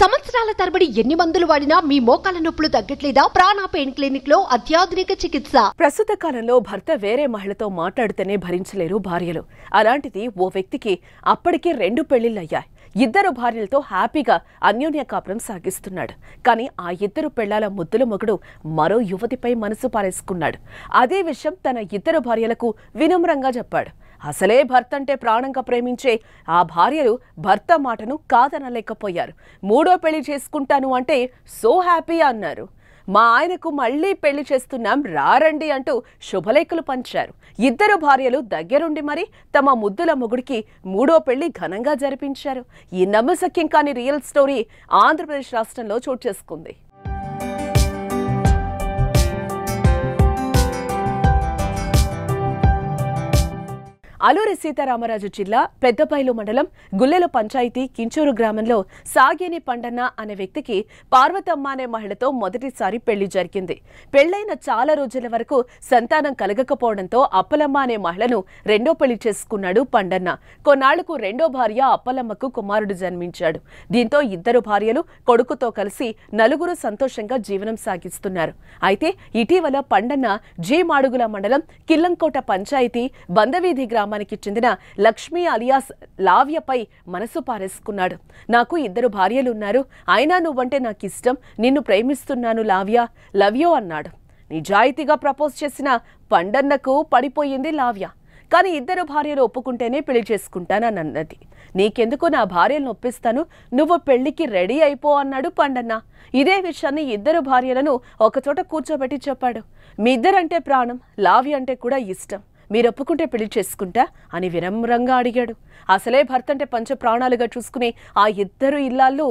సంవత్సరాల తరబడి ఎన్ని మందులు వాడినా మీ మోకాల నొప్పులు తగ్గట్లేదా ప్రాణ పెయిన్ క్లినిక్ లో అత్యాధునిక చికిత్స ప్రస్తుత కాలంలో భర్త వేరే మహిళతో మాట్లాడితేనే భరించలేరు భార్యలు అలాంటిది ఓ వ్యక్తికి అప్పటికే రెండు పెళ్లిళ్ళయ్యాయి ఇద్దరు భార్యలతో హ్యాపీగా అన్యోన్య కాపురం సాగిస్తున్నాడు కానీ ఆ ఇద్దరు పెళ్లాల ముద్దుల మొగుడు మరో యువతిపై మనసు పారేసుకున్నాడు అదే విషయం తన ఇద్దరు భార్యలకు వినమ్రంగా చెప్పాడు అసలే భర్తంటే ప్రాణంగా ప్రేమించే ఆ భార్యలు భర్త మాటను కాదనలేకపోయారు మూడో పెళ్లి చేసుకుంటాను అంటే సో హ్యాపీ అన్నారు మా ఆయనకు మళ్ళీ పెళ్లి చేస్తున్నాం రారండి అంటూ శుభలేఖలు పంచారు ఇద్దరు భార్యలు దగ్గరుండి మరి తమ ముద్దుల మొగుడికి మూడో పెళ్లి ఘనంగా జరిపించారు ఈ నమ్మసక్యం కాని రియల్ స్టోరీ ఆంధ్రప్రదేశ్ రాష్ట్రంలో చోటు చేసుకుంది అల్లూరి సీతారామరాజు జిల్లా పెద్దపైలు మండలం గుల్లెల పంచాయతీ కించూరు గ్రామంలో సాగేని పండన్న అనే వ్యక్తికి పార్వతమ్మ అనే మహిళతో మొదటిసారి పెళ్లి జరిగింది పెళ్లైన చాలా రోజుల వరకు సంతానం కలగకపోవడంతో అప్పలమ్మ అనే మహిళను రెండో పెళ్లి చేసుకున్నాడు పండన్న కొన్నాళ్లకు రెండో భార్య అప్పలమ్మకు కుమారుడు జన్మించాడు దీంతో ఇద్దరు భార్యలు కొడుకుతో కలిసి నలుగురు సంతోషంగా జీవనం సాగిస్తున్నారు అయితే ఇటీవల పండన్న జీ మాడుగుల మండలం కిల్లంకోట పంచాయతీ బందవీధి గ్రామ కుటుంబానికి చెందిన లక్ష్మి అలియాస్ లావ్యపై మనసు పారేసుకున్నాడు నాకు ఇద్దరు భార్యలు ఉన్నారు అయినా నువ్వంటే నాకు ఇష్టం నిన్ను ప్రేమిస్తున్నాను లావ్య లవ్యో అన్నాడు నిజాయితీగా ప్రపోజ్ చేసిన పండన్నకు పడిపోయింది లావ్య కానీ ఇద్దరు భార్యలు ఒప్పుకుంటేనే పెళ్లి చేసుకుంటానని అన్నది నీకెందుకు నా భార్యలను ఒప్పిస్తాను నువ్వు పెళ్లికి రెడీ అయిపో అన్నాడు పండన్న ఇదే విషయాన్ని ఇద్దరు భార్యలను ఒకచోట కూర్చోబెట్టి చెప్పాడు మీ ఇద్దరంటే ప్రాణం లావ్య అంటే కూడా ఇష్టం మీరొప్పుకుంటే పెళ్లి చేసుకుంటా అని వినమ్రంగా అడిగాడు అసలే భర్త అంటే పంచ ప్రాణాలుగా చూసుకునే ఆ ఇద్దరు ఇల్లాళ్ళు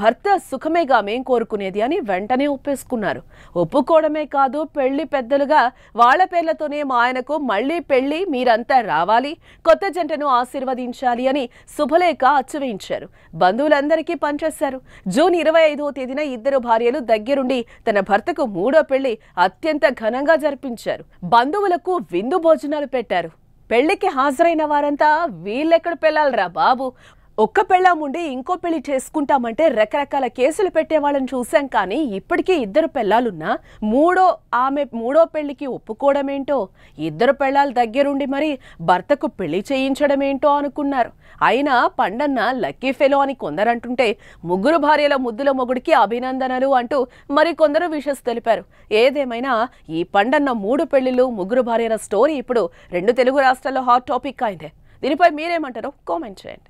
భర్త సుఖమేగా మేం కోరుకునేది అని వెంటనే ఒప్పేసుకున్నారు ఒప్పుకోవడమే కాదు పెళ్లి పెద్దలుగా వాళ్ల పేర్లతోనే మా ఆయనకు మళ్లీ పెళ్లి మీరంతా రావాలి కొత్త జంటను ఆశీర్వదించాలి అని శుభలేఖ అచ్చువేయించారు బంధువులందరికీ పనిచేశారు జూన్ ఇరవై ఐదో తేదీన ఇద్దరు భార్యలు దగ్గరుండి తన భర్తకు మూడో పెళ్లి అత్యంత ఘనంగా జరిపించారు బంధువులకు విందు భోజనం భోజనాలు పెట్టారు పెళ్లికి హాజరైన వారంతా వీళ్ళెక్కడ పెళ్ళాలరా బాబు ఒక్క పెళ్ళాం ఉండి ఇంకో పెళ్లి చేసుకుంటామంటే రకరకాల కేసులు పెట్టే వాళ్ళని చూశాం కానీ ఇప్పటికీ ఇద్దరు పెళ్ళాలున్నా మూడో ఆమె మూడో పెళ్లికి ఒప్పుకోవడం ఏంటో ఇద్దరు పెళ్ళాల దగ్గరుండి మరి భర్తకు పెళ్లి చేయించడం ఏంటో అనుకున్నారు అయినా పండన్న లక్కీ ఫెలో అని కొందరంటుంటే ముగ్గురు భార్యల ముద్దుల మొగుడికి అభినందనలు అంటూ మరి కొందరు విషస్ తెలిపారు ఏదేమైనా ఈ పండన్న మూడు పెళ్లిలు ముగ్గురు భార్యల స్టోరీ ఇప్పుడు రెండు తెలుగు రాష్ట్రాల్లో హాట్ టాపిక్ అయిందే దీనిపై మీరేమంటారో కామెంట్ చేయండి